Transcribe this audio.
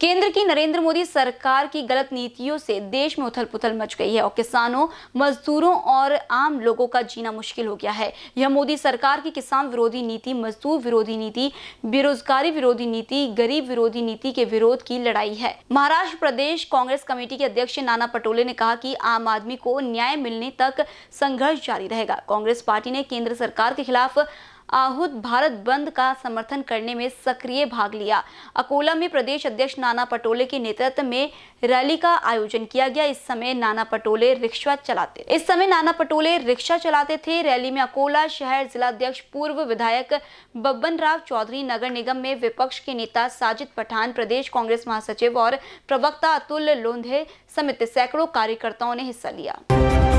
केंद्र की नरेंद्र मोदी सरकार की गलत नीतियों से देश में उथल पुथल मच गई है और किसानों मजदूरों और आम लोगों का जीना मुश्किल हो गया है यह मोदी सरकार की किसान विरोधी नीति मजदूर विरोधी नीति बेरोजगारी विरोधी नीति गरीब विरोधी नीति के विरोध की लड़ाई है महाराष्ट्र प्रदेश कांग्रेस कमेटी के अध्यक्ष नाना पटोले ने कहा की आम आदमी को न्याय मिलने तक संघर्ष जारी रहेगा कांग्रेस पार्टी ने केंद्र सरकार के खिलाफ आहूत भारत बंद का समर्थन करने में सक्रिय भाग लिया अकोला में प्रदेश अध्यक्ष नाना पटोले के नेतृत्व में रैली का आयोजन किया गया इस समय नाना पटोले रिक्शा चलाते इस समय नाना पटोले रिक्शा चलाते थे रैली में अकोला शहर जिला अध्यक्ष पूर्व विधायक बब्बन राव चौधरी नगर निगम में विपक्ष के नेता साजिद पठान प्रदेश कांग्रेस महासचिव और प्रवक्ता अतुल लोंधे समेत सैकड़ों कार्यकर्ताओं ने हिस्सा लिया